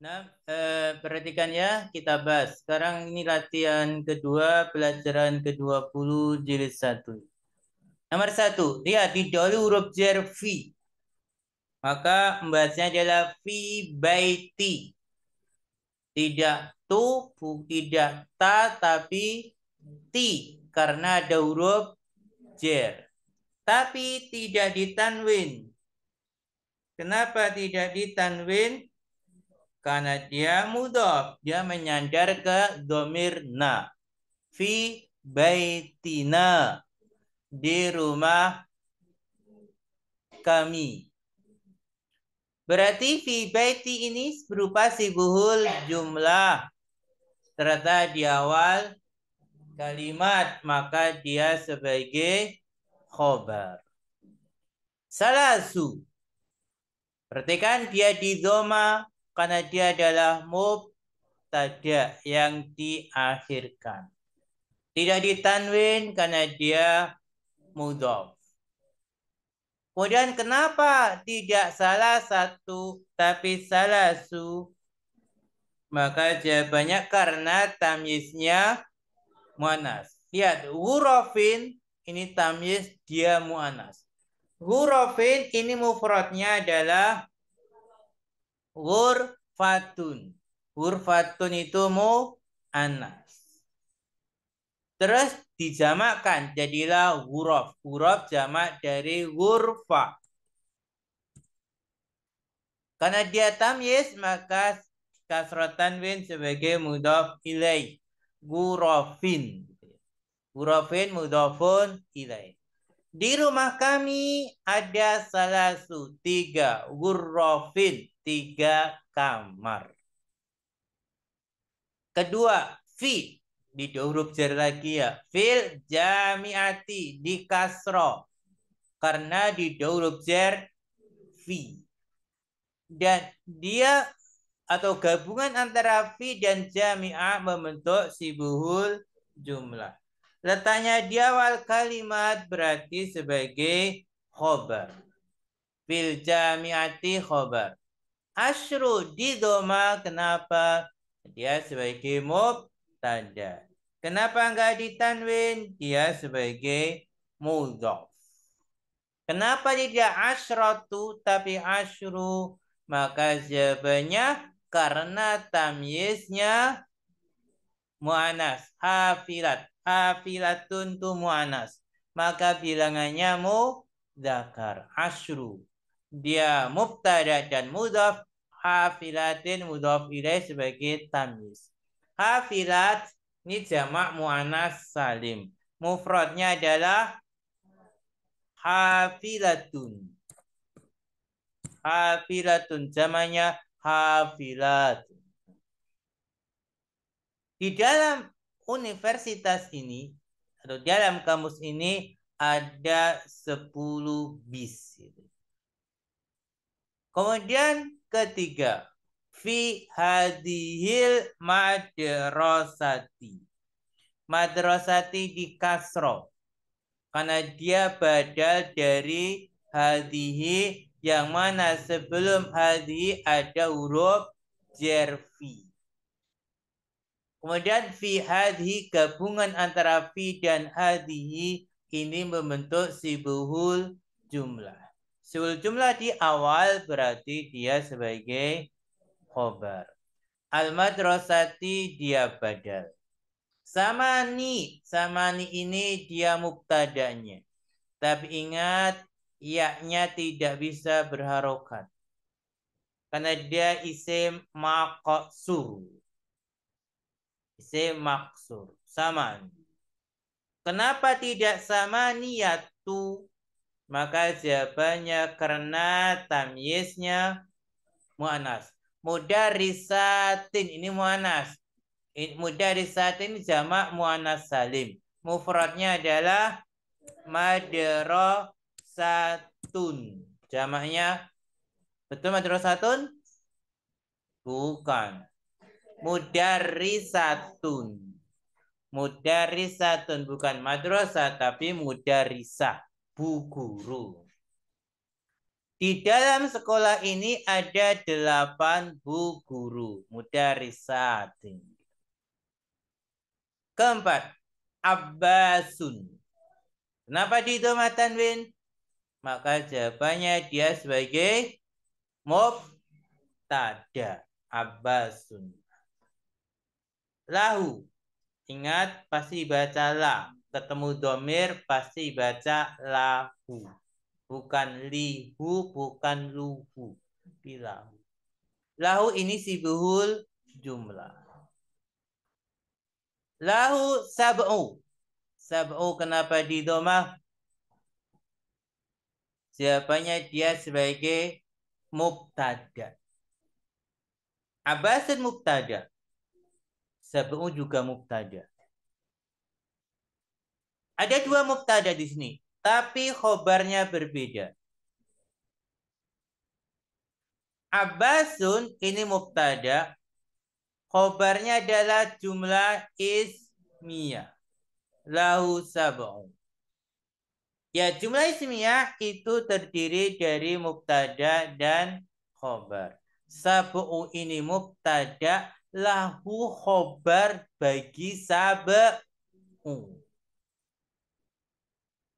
Nah, eh, perhatikan ya kita bahas. Sekarang ini latihan kedua, pelajaran ke-20 jilid satu Nomor 1, lihat didahului huruf jar fi. Maka membahasnya adalah fi baiti. Tidak tu, tidak ta, tapi ti. Karena ada huruf jar. Tapi tidak ditanwin. Kenapa tidak ditanwin? Karena dia mudah, dia menyandar ke domirna. Fi baitina di rumah kami. Berarti fi baiti ini berupa sibuhul jumlah. serta di awal kalimat, maka dia sebagai khobar. Salasu. Perhatikan dia di doma karena dia adalah mubtada yang diakhirkan. Tidak ditanwin karena dia mudhof. Kemudian kenapa tidak salah satu tapi salah su? Maka jawabannya karena tamyiznya muanas. Lihat hurufin ini tamyiz dia muanas. Hurufin ini mufradnya adalah Ghurfatun. Ghurfatun itu mu anas. Terus dijamakkan jadilah huruf. Huruf jamak dari hurfa. Karena dia tamyiz maka kasrotan win sebagai mudaf ilai. Gurofin. Gurofin mudafun ilai. Di rumah kami ada salah satu tiga gurrofin, tiga kamar. Kedua, fi di huruf jar lagi ya. Fil jamiati di kasro karena di huruf jar fi. Dan dia atau gabungan antara fi dan jami'ah membentuk sibuhul jumlah. Letaknya di awal kalimat berarti sebagai khobar. Fil jamiati khobar. Ashru di doma kenapa? Dia sebagai tanda? Kenapa enggak ditanwin? Dia sebagai mudhof. Kenapa tidak asyratu tapi asyru? Maka jawabannya karena tamyiznya mu'anas hafilat afilatun mu'anas. Maka bilangannya mu mudakar. Ashru. Dia mubtada dan mudaf Hafilatin mudaf ilai sebagai tamis. Hafilat ini jamak mu'anas salim. Mufradnya adalah hafilatun. Hafilatun. zamannya hafilat. Di dalam universitas ini atau dalam kamus ini ada 10 bis. Gitu. Kemudian ketiga, fi hadhil madrasati. Madrasati di kasro. Karena dia badal dari hadihi yang mana sebelum hadhi ada huruf jervi. Kemudian fi hadhi gabungan antara fi dan hadhi ini membentuk sibuhul jumlah. Sibuhul jumlah di awal berarti dia sebagai khobar. Al-madrasati dia badal. Samani, samani ini dia muktadanya. Tapi ingat, yaknya tidak bisa berharokat. Karena dia isim makoksur. Isim maksur. Saman. Kenapa tidak sama niat tu Maka jawabannya karena tamyiznya mu'anas. Mudarisatin ini mu'anas. Mudarisatin jamak mu'anas salim. Mufradnya adalah madrasatun. Jamaknya betul madrasatun? Bukan mudarisatun. Mudarisatun bukan madrasah tapi mudarisah, bu guru. Di dalam sekolah ini ada delapan bu guru, mudarisatun. Keempat, Abbasun. Kenapa didoma Win? Maka jawabannya dia sebagai mubtada. Abbasun lahu. Ingat, pasti baca la. Ketemu domir, pasti baca lahu. Bukan lihu, bukan luhu. Bilahu. Lahu ini sibuhul jumlah. Lahu sab'u. Sab'u kenapa di domah? Siapanya dia sebagai mubtada. Abasin mubtada. Sab'u juga mubtada. Ada dua mubtada di sini, tapi khobarnya berbeda. Abbasun ini mubtada, khobarnya adalah jumlah ismiyah. Lahu sab'u. Ya, jumlah ismiyah itu terdiri dari mubtada dan khobar. Sab'u ini mubtada, lahu khobar bagi sab'u.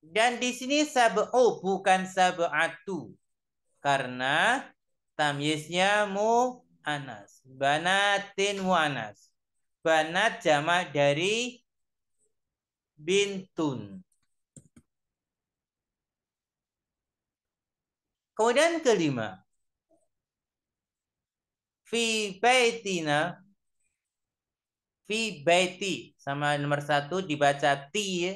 Dan di sini sab'u bukan sab'atu. Karena tamyiznya mu anas. Banatin mu anas. Banat jamak dari bintun. Kemudian kelima. Fi baitina fi baiti sama nomor satu dibaca ti ya.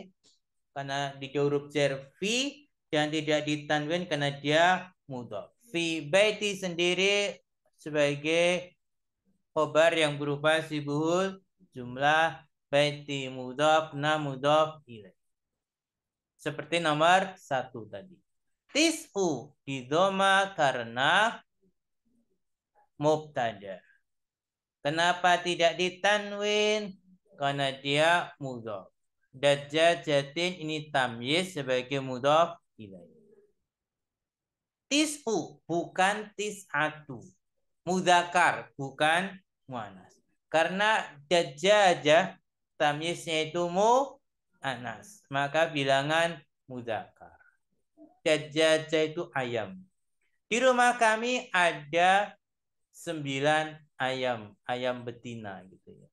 karena di huruf jar fi dan tidak ditanwin karena dia mudhof. Fi baiti sendiri sebagai khobar yang berupa sibuhul jumlah baiti mudhof na mudhof ilaih. Seperti nomor satu tadi. Tis'u didoma karena mubtada. Kenapa tidak ditanwin? Karena dia mudhof. jatin ini tamyiz sebagai mudhof ilaih. Tis'u bukan tis'atu. Mudakar bukan mu'anas. Karena aja tamyiznya itu mu'anas. Maka bilangan mudakar. Dajaja itu ayam. Di rumah kami ada sembilan ayam, ayam betina gitu ya.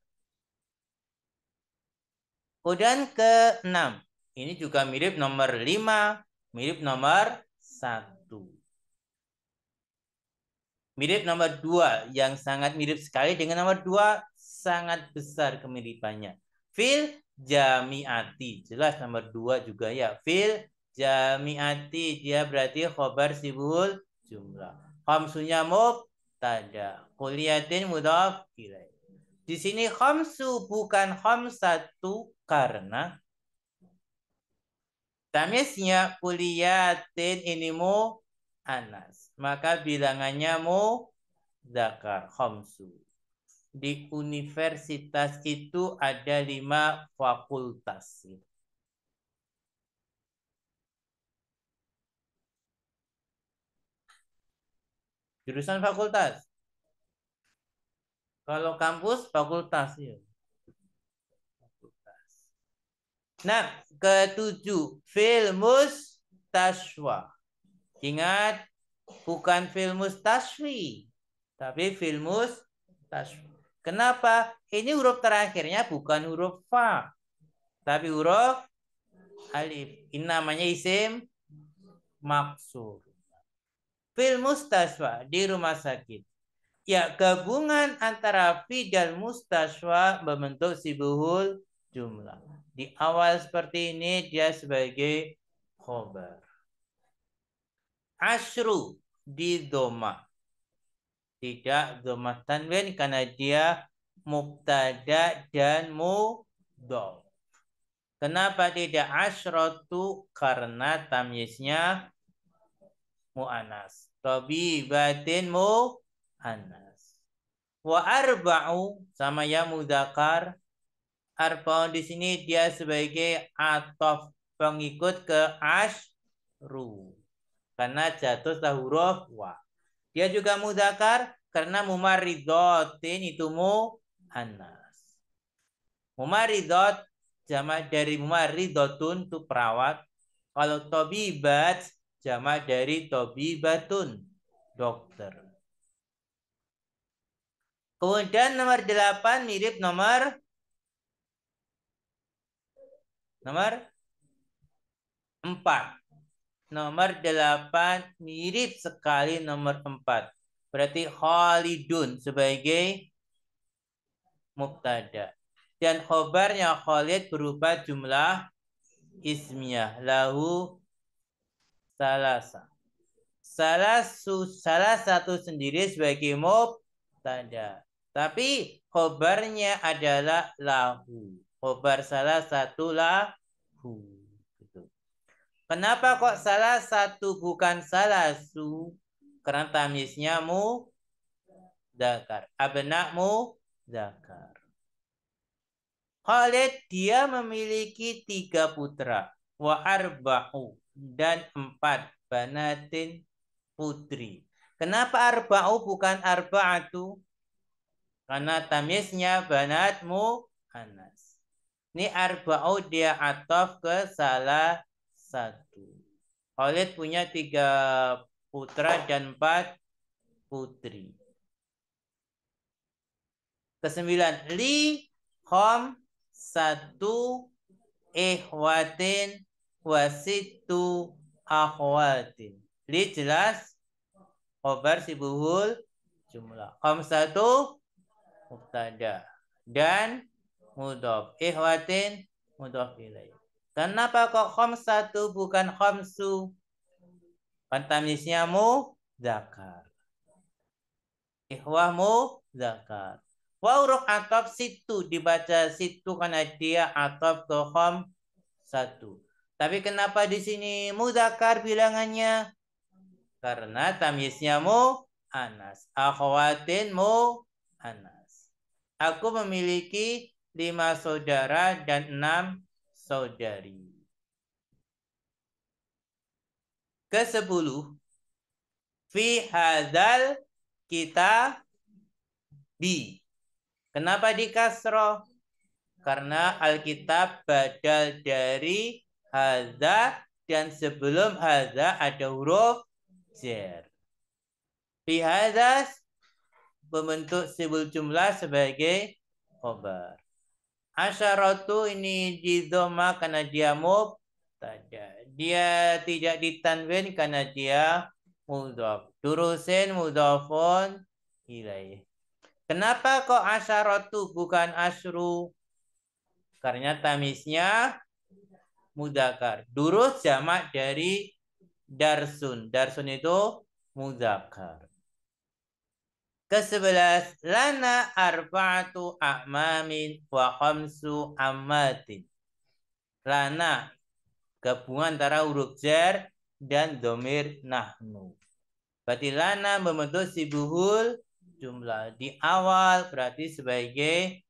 Kemudian ke enam, Ini juga mirip nomor lima, mirip nomor satu, Mirip nomor dua yang sangat mirip sekali dengan nomor dua sangat besar kemiripannya. Fil jamiati. Jelas nomor dua juga ya. Fil jamiati dia berarti khobar sibul jumlah. Hamsunya Khamsunya tajam kuliatin mudaf ilai. Di sini khamsu bukan khamsatu karena tamisnya kuliatin ini mu anas. Maka bilangannya mu zakar khamsu. Di universitas itu ada lima fakultas. Jurusan fakultas. Kalau kampus fakultas ya. Fakultas. Nah, ketujuh filmus taswa. Ingat bukan filmus taswi, tapi filmus taswi. Kenapa? Ini huruf terakhirnya bukan huruf fa, tapi huruf alif. Ini namanya isim maksur. Filmus taswa di rumah sakit. Ya, gabungan antara fi dan mustaswa membentuk sibuhul jumlah. Di awal seperti ini dia sebagai khobar. Asru di doma. Tidak doma tanwin karena dia muktada dan mudol Kenapa tidak asyratu? Karena tamyisnya mu'anas. batin mu'anas. Wa arba'u sama ya mudakar. Arba'un di sini dia sebagai atof pengikut ke ashru. Karena jatuh setelah huruf wa. Dia juga mudakar karena mu'mar mumaridotin itu mu anas. mu'mar Mumaridot jamak dari mu'mar mumaridotun itu perawat. Kalau bat jamak dari tobi batun dokter. Kemudian nomor 8 mirip nomor nomor 4. Nomor 8 mirip sekali nomor 4. Berarti Khalidun sebagai mubtada. Dan khobarnya Khalid berupa jumlah ismiyah. Lahu salasa. Salah, salah satu sendiri sebagai mubtada. Tapi khobarnya adalah lahu. Khobar salah satu lahu. Gitu. Kenapa kok salah satu bukan salah su? Karena tamisnya mu zakar. abenakmu mu zakar. Khalid dia memiliki tiga putra. Wa arba'u dan empat banatin putri. Kenapa arba'u bukan arba'atu? Karena tamisnya banatmu Anas. Ini arba'u dia atof ke salah satu. Khalid punya tiga putra dan empat putri. Kesembilan. Li khom satu ihwatin wasitu akhwatin. Li jelas khobar sibuhul jumlah. Khom satu mubtada dan mudhof ihwatin mudhof ilaih kenapa kok khamsatu bukan khamsu pantamisnya mu zakar ihwamu zakar Wa atop situ dibaca situ karena dia atop khom satu. Tapi kenapa di sini mudakar bilangannya? Karena tamisnya mu anas, Akhwatin mu anas. Aku memiliki lima saudara dan enam saudari. Kesepuluh. Fi hadal kita bi. Kenapa di kasro? Karena Alkitab badal dari haza dan sebelum haza ada huruf zer. Fi hadas membentuk sibul jumlah sebagai khobar. Asyaratu ini jidoma karena dia mub. Dia tidak ditanwin karena dia mudhaf. Durusin mudhafun ilaih. Kenapa kok asyaratu bukan asru? Karena tamisnya mudakar. Durus jamak dari darsun. Darsun itu mudakar. Kesebelas, lana arba'atu a'mamin wa khamsu ammatin. Lana, gabungan antara huruf jar dan domir nahnu. Berarti lana membentuk sibuhul jumlah. Di awal berarti sebagai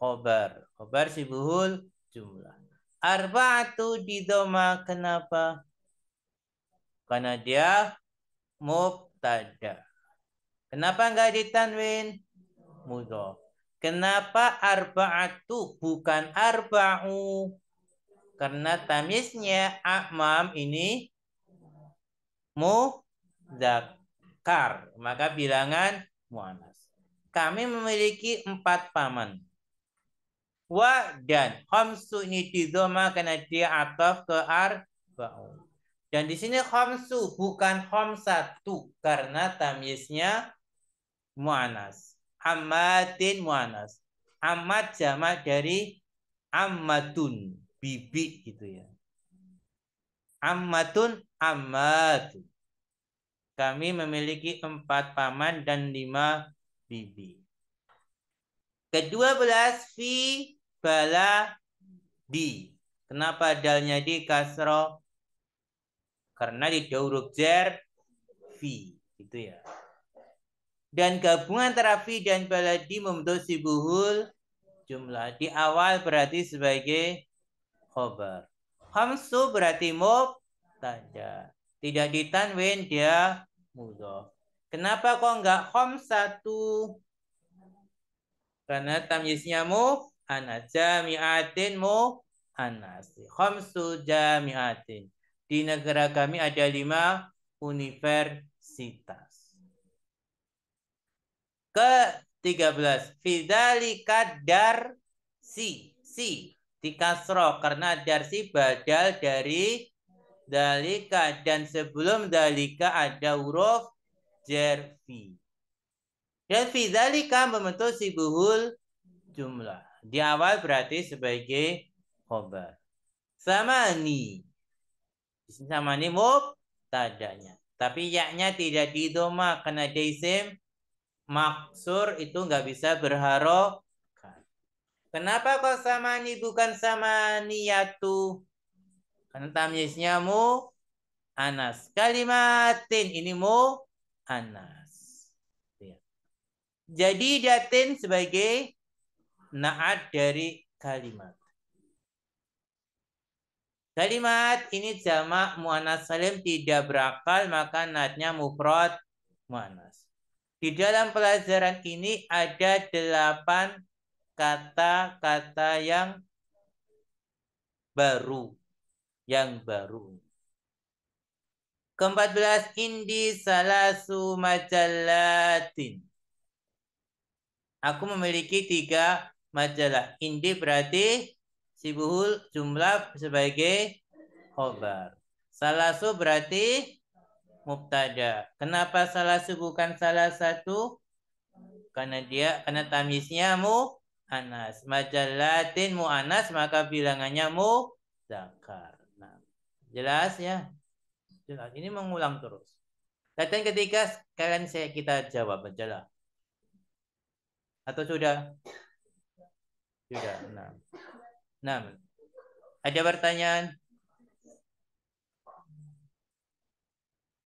khobar. Khobar sibuhul jumlah. Arba'atu di doma kenapa? Karena dia mubtada. Kenapa enggak ditanwin? Mudhof. Kenapa arba'atu bukan arba'u? Karena tamisnya akmam ini muzakkar. Maka bilangan mu'anas. Kami memiliki empat paman. Wa dan khamsu ini didoma karena dia ataf ke arba'u. Dan di sini khamsu bukan hom satu karena tamisnya mu'anas. Hammatin mu'anas. Amat jamak dari ammatun, bibi gitu ya. Ammatun, ammatun. Kami memiliki empat paman dan lima bibi. Kedua belas fi bala di. Kenapa dalnya di kasro? Karena di dauruk jer fi gitu ya dan gabungan terapi dan baladi membentuk sibuhul jumlah. Di awal berarti sebagai khobar. Hamsu berarti mob tanda. Tidak ditanwin dia mudah. Kenapa kok enggak hom satu? Karena tamyiznya mu anas jamiatin mu anas. Khamsu jamiatin. Di negara kami ada lima universitas. Ke-13. Fidalika dar Si. si Dikasro. Karena dar si badal dari dalika. Dan sebelum dalika ada huruf jerfi. Dan fidalika membentuk si buhul jumlah. Di awal berarti sebagai khobar. ni mub tadanya Tapi yaknya tidak di doma karena dia isim maksur itu nggak bisa berharokat. Kenapa kok samani bukan sama niatu? Karena tamyiznya mu anas. Kalimatin ini mu anas. Iya. Jadi datin sebagai naat dari kalimat. Kalimat ini jamak muannas salim tidak berakal maka naatnya mufrad muannas. Di dalam pelajaran ini ada delapan kata-kata yang baru. Yang baru. Keempat belas, Indi Salasu Majalatin. Aku memiliki tiga majalah. Indi berarti sibuhul jumlah sebagai khobar. Salasu berarti mubtada. Kenapa salah bukan salah satu? Karena dia karena tamisnya mu anas. Majalatin mu anas maka bilangannya mu zakar. Nah, jelas ya? Jelas. Ini mengulang terus. Latihan ketika kalian saya kita jawab majalah. Atau sudah? Sudah. Nah. Nah. Ada pertanyaan?